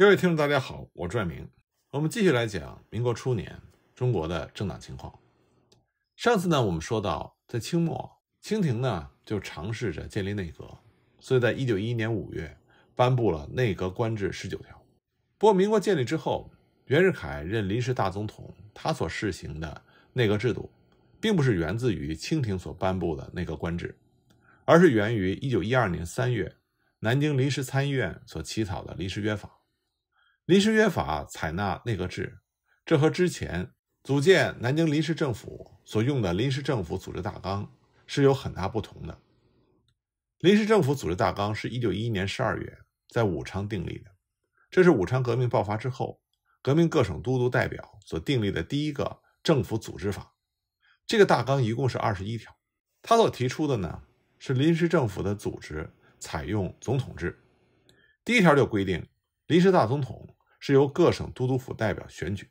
各位听众，大家好，我是爱明。我们继续来讲民国初年中国的政党情况。上次呢，我们说到，在清末，清廷呢就尝试着建立内阁，所以在一九一一年五月颁布了内阁官制十九条。不过，民国建立之后，袁世凯任临时大总统，他所试行的内阁制度，并不是源自于清廷所颁布的内阁官制，而是源于一九一二年三月南京临时参议院所起草的临时约法。临时约法采纳内阁制，这和之前组建南京临时政府所用的临时政府组织大纲是有很大不同的。临时政府组织大纲是一九一一年十二月在武昌订立的，这是武昌革命爆发之后，革命各省都督代表所订立的第一个政府组织法。这个大纲一共是二十一条，它所提出的呢是临时政府的组织采用总统制。第一条就规定。临时大总统是由各省都督府代表选举。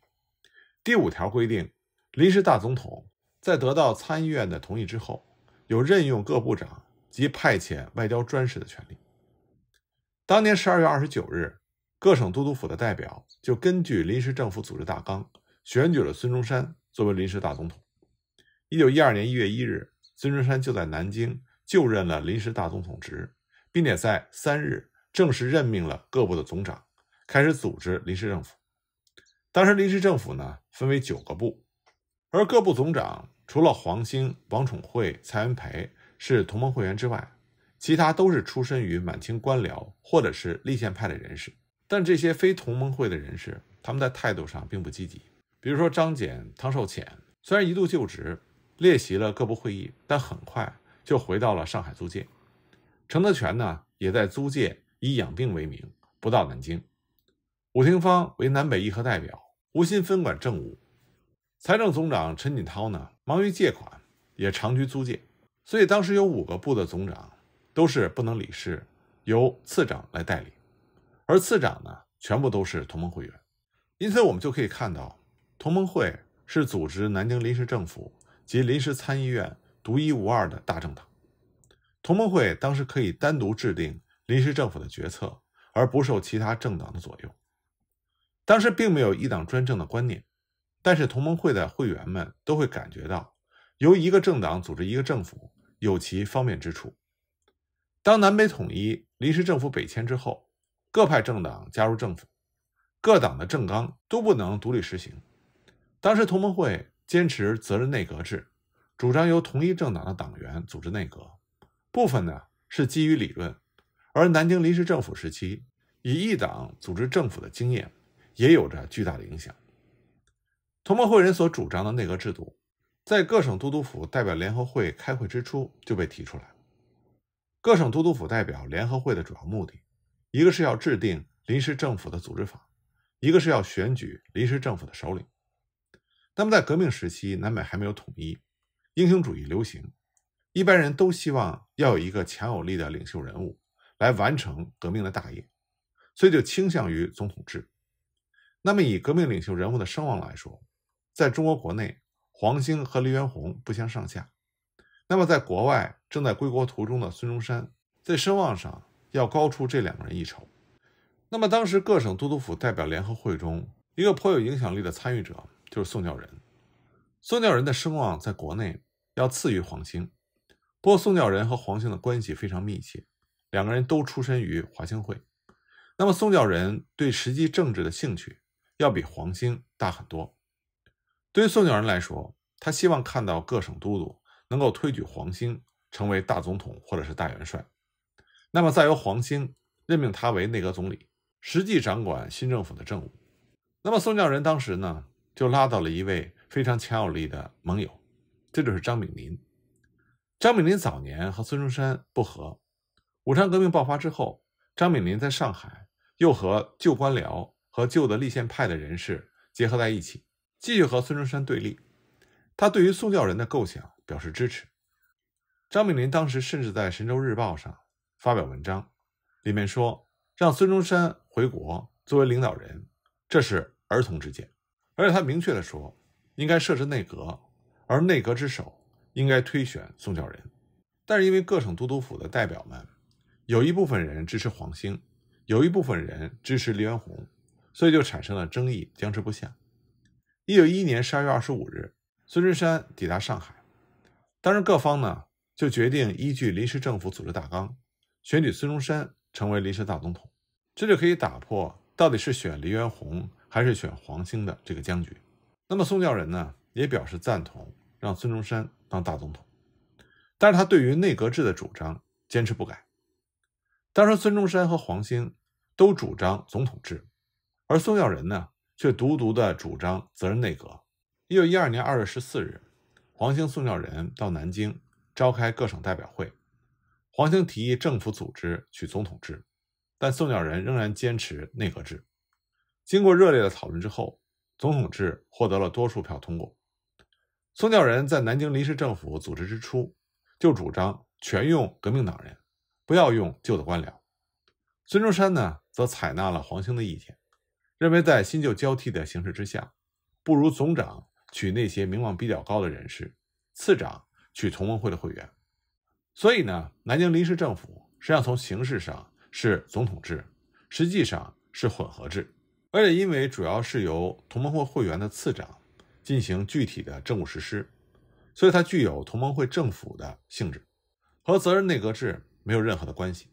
第五条规定，临时大总统在得到参议院的同意之后，有任用各部长及派遣外交专使的权利。当年十二月二十九日，各省都督府的代表就根据临时政府组织大纲，选举了孙中山作为临时大总统。一九一二年一月一日，孙中山就在南京就任了临时大总统职，并且在三日正式任命了各部的总长。开始组织临时政府。当时临时政府呢，分为九个部，而各部总长除了黄兴、王宠惠、蔡元培是同盟会员之外，其他都是出身于满清官僚或者是立宪派的人士。但这些非同盟会的人士，他们在态度上并不积极。比如说张謇、汤寿潜，虽然一度就职，列席了各部会议，但很快就回到了上海租界。程德全呢，也在租界以养病为名，不到南京。伍廷芳为南北议和代表，无心分管政务；财政总长陈锦涛呢，忙于借款，也长居租界。所以当时有五个部的总长都是不能理事，由次长来代理。而次长呢，全部都是同盟会员。因此，我们就可以看到，同盟会是组织南京临时政府及临时参议院独一无二的大政党。同盟会当时可以单独制定临时政府的决策，而不受其他政党的左右。当时并没有一党专政的观念，但是同盟会的会员们都会感觉到，由一个政党组织一个政府有其方便之处。当南北统一临时政府北迁之后，各派政党加入政府，各党的政纲都不能独立实行。当时同盟会坚持责任内阁制，主张由同一政党的党员组织内阁，部分呢是基于理论，而南京临时政府时期以一党组织政府的经验。也有着巨大的影响。同盟会人所主张的内阁制度，在各省都督府代表联合会开会之初就被提出来各省都督府代表联合会的主要目的，一个是要制定临时政府的组织法，一个是要选举临时政府的首领。那么在革命时期，南北还没有统一，英雄主义流行，一般人都希望要有一个强有力的领袖人物来完成革命的大业，所以就倾向于总统制。那么，以革命领袖人物的声望来说，在中国国内，黄兴和黎元洪不相上下。那么，在国外正在归国途中的孙中山，在声望上要高出这两个人一筹。那么，当时各省都督府代表联合会中，一个颇有影响力的参与者就是宋教仁。宋教仁的声望在国内要次于黄兴，不过宋教仁和黄兴的关系非常密切，两个人都出身于华兴会。那么，宋教仁对实际政治的兴趣。要比黄兴大很多。对于宋教仁来说，他希望看到各省都督能够推举黄兴成为大总统或者是大元帅，那么再由黄兴任命他为内阁总理，实际掌管新政府的政务。那么宋教仁当时呢，就拉到了一位非常强有力的盟友，这就是张炳林。张炳林早年和孙中山不和，武昌革命爆发之后，张炳林在上海又和旧官僚。和旧的立宪派的人士结合在一起，继续和孙中山对立。他对于宋教仁的构想表示支持。张炳林当时甚至在《神州日报》上发表文章，里面说：“让孙中山回国作为领导人，这是儿童之见。”而且他明确的说，应该设置内阁，而内阁之首应该推选宋教仁。但是因为各省都督府的代表们，有一部分人支持黄兴，有一部分人支持黎元洪。所以就产生了争议，僵持不下。一九一一年十二月二十五日，孙中山抵达上海。当时各方呢就决定依据临时政府组织大纲，选举孙中山成为临时大总统，这就可以打破到底是选黎元洪还是选黄兴的这个僵局。那么宋教仁呢也表示赞同，让孙中山当大总统。但是他对于内阁制的主张坚持不改。当时孙中山和黄兴都主张总统制。而宋教仁呢，却独独的主张责任内阁。一九一二年二月十四日，黄兴、宋教仁到南京召开各省代表会，黄兴提议政府组织取总统制，但宋教仁仍然坚持内阁制。经过热烈的讨论之后，总统制获得了多数票通过。宋教仁在南京临时政府组织之初，就主张全用革命党人，不要用旧的官僚。孙中山呢，则采纳了黄兴的意见。认为在新旧交替的形势之下，不如总长取那些名望比较高的人士，次长取同盟会的会员。所以呢，南京临时政府实际上从形式上是总统制，实际上是混合制。而且因为主要是由同盟会会员的次长进行具体的政务实施，所以它具有同盟会政府的性质，和责任内阁制没有任何的关系。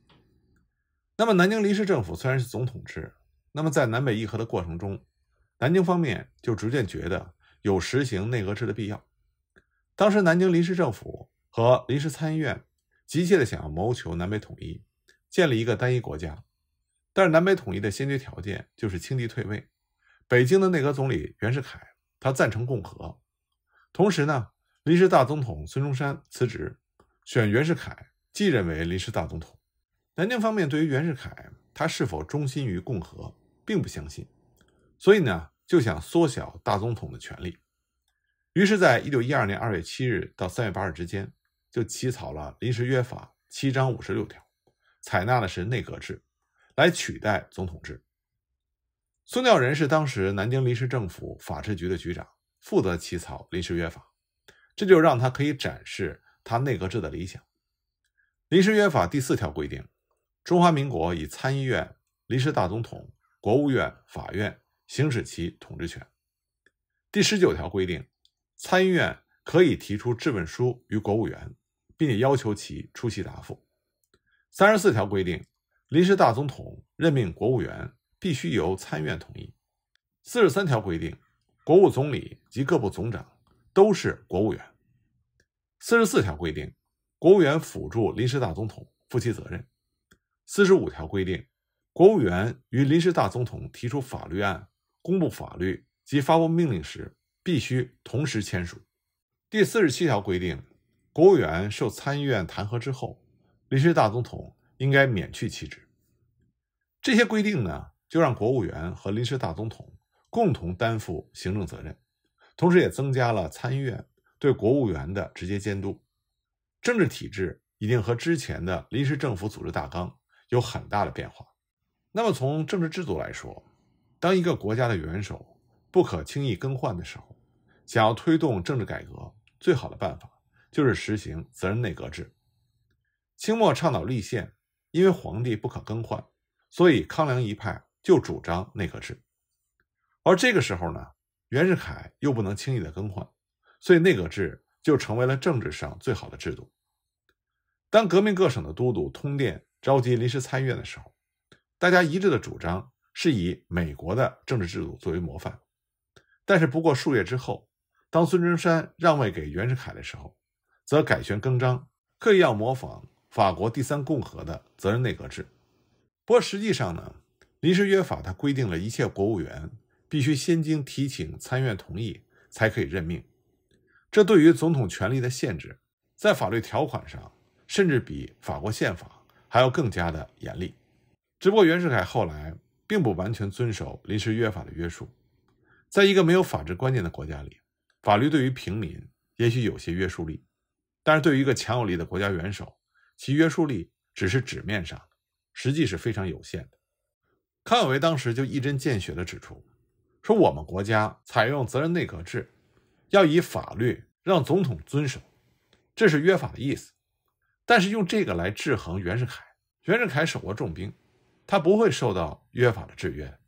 那么，南京临时政府虽然是总统制。那么，在南北议和的过程中，南京方面就逐渐觉得有实行内阁制的必要。当时，南京临时政府和临时参议院急切地想要谋求南北统一，建立一个单一国家。但是，南北统一的先决条件就是清帝退位。北京的内阁总理袁世凯，他赞成共和。同时呢，临时大总统孙中山辞职，选袁世凯继任为临时大总统。南京方面对于袁世凯，他是否忠心于共和？并不相信，所以呢就想缩小大总统的权力。于是，在一九一二年二月七日到三月八日之间，就起草了临时约法七章五十六条，采纳的是内阁制，来取代总统制。孙调仁是当时南京临时政府法制局的局长，负责起草临时约法，这就让他可以展示他内阁制的理想。临时约法第四条规定：中华民国以参议院、临时大总统。国务院、法院行使其统治权。第十九条规定，参议院可以提出质问书于国务院，并要求其出席答复。三十四条规定，临时大总统任命国务员必须由参议院同意。四十三条规定，国务总理及各部总长都是国务员。四十四条规定，国务员辅助临时大总统负其责任。四十五条规定。国务院与临时大总统提出法律案、公布法律及发布命令时，必须同时签署。第四十七条规定，国务院受参议院弹劾之后，临时大总统应该免去其职。这些规定呢，就让国务院和临时大总统共同担负行政责任，同时也增加了参议院对国务院的直接监督。政治体制已经和之前的临时政府组织大纲有很大的变化。那么，从政治制度来说，当一个国家的元首不可轻易更换的时候，想要推动政治改革，最好的办法就是实行责任内阁制。清末倡导立宪，因为皇帝不可更换，所以康梁一派就主张内阁制。而这个时候呢，袁世凯又不能轻易的更换，所以内阁制就成为了政治上最好的制度。当革命各省的都督通电召集临时参议院的时候。大家一致的主张是以美国的政治制度作为模范，但是不过数月之后，当孙中山让位给袁世凯的时候，则改弦更张，刻意要模仿法国第三共和的责任内阁制。不过实际上呢，临时约法它规定了一切国务员必须先经提请参院同意才可以任命，这对于总统权力的限制，在法律条款上甚至比法国宪法还要更加的严厉。只不过袁世凯后来并不完全遵守临时约法的约束，在一个没有法治观念的国家里，法律对于平民也许有些约束力，但是对于一个强有力的国家元首，其约束力只是纸面上的，实际是非常有限的。康有为当时就一针见血地指出，说我们国家采用责任内阁制，要以法律让总统遵守，这是约法的意思，但是用这个来制衡袁世凯，袁世凯手握重兵。他不会受到约法的制约。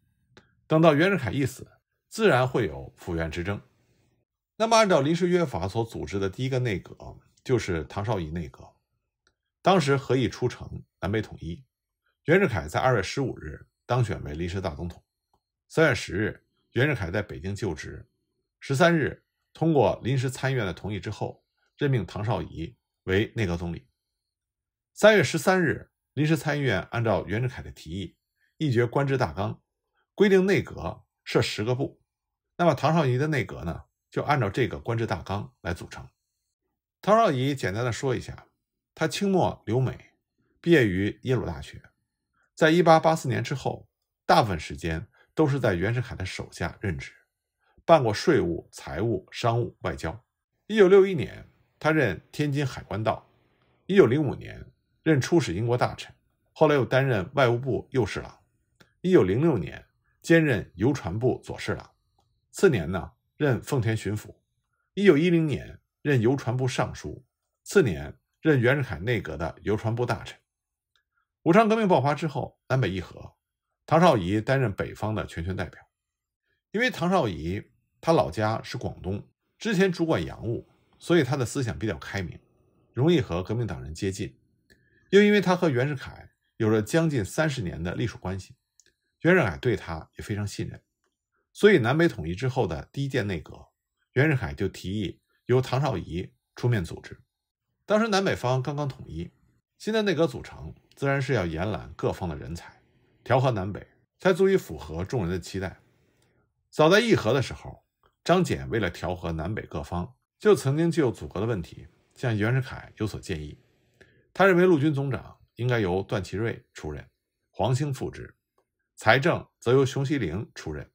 等到袁世凯一死，自然会有复院之争。那么，按照临时约法所组织的第一个内阁就是唐绍仪内阁。当时何以出城，南北统一。袁世凯在二月十五日当选为临时大总统。三月十日，袁世凯在北京就职。十三日，通过临时参议院的同意之后，任命唐绍仪为内阁总理。三月十三日。临时参议院按照袁世凯的提议，议决官制大纲，规定内阁设十个部。那么唐绍仪的内阁呢，就按照这个官制大纲来组成。唐绍仪简单的说一下，他清末留美，毕业于耶鲁大学，在1884年之后，大部分时间都是在袁世凯的手下任职，办过税务、财务、商务、外交。1961年，他任天津海关道。1905年。任出使英国大臣，后来又担任外务部右侍郎，一九零六年兼任邮传部左侍郎，次年呢任奉天巡抚，一九一零年任邮传部尚书，次年任袁世凯内阁的邮传部大臣。武昌革命爆发之后，南北议和，唐绍仪担任北方的全权代表。因为唐绍仪他老家是广东，之前主管洋务，所以他的思想比较开明，容易和革命党人接近。又因为他和袁世凯有着将近三十年的隶属关系，袁世凯对他也非常信任，所以南北统一之后的第一届内阁，袁世凯就提议由唐绍仪出面组织。当时南北方刚刚统一，新的内阁组成自然是要延揽各方的人才，调和南北，才足以符合众人的期待。早在议和的时候，张謇为了调和南北各方，就曾经就组阁的问题向袁世凯有所建议。他认为陆军总长应该由段祺瑞出任，黄兴副职，财政则由熊希龄出任，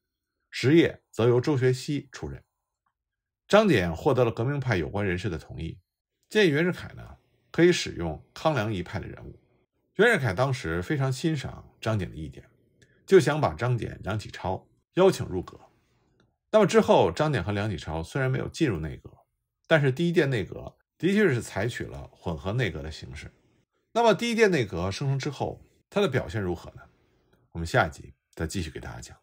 实业则由周学熙出任。张俭获得了革命派有关人士的同意，建议袁世凯呢可以使用康梁一派的人物。袁世凯当时非常欣赏张俭的意见，就想把张俭、梁启超邀请入阁。那么之后，张俭和梁启超虽然没有进入内阁，但是第一殿内阁。的确是采取了混合内阁的形式。那么第一届内阁生成之后，它的表现如何呢？我们下一集再继续给大家讲。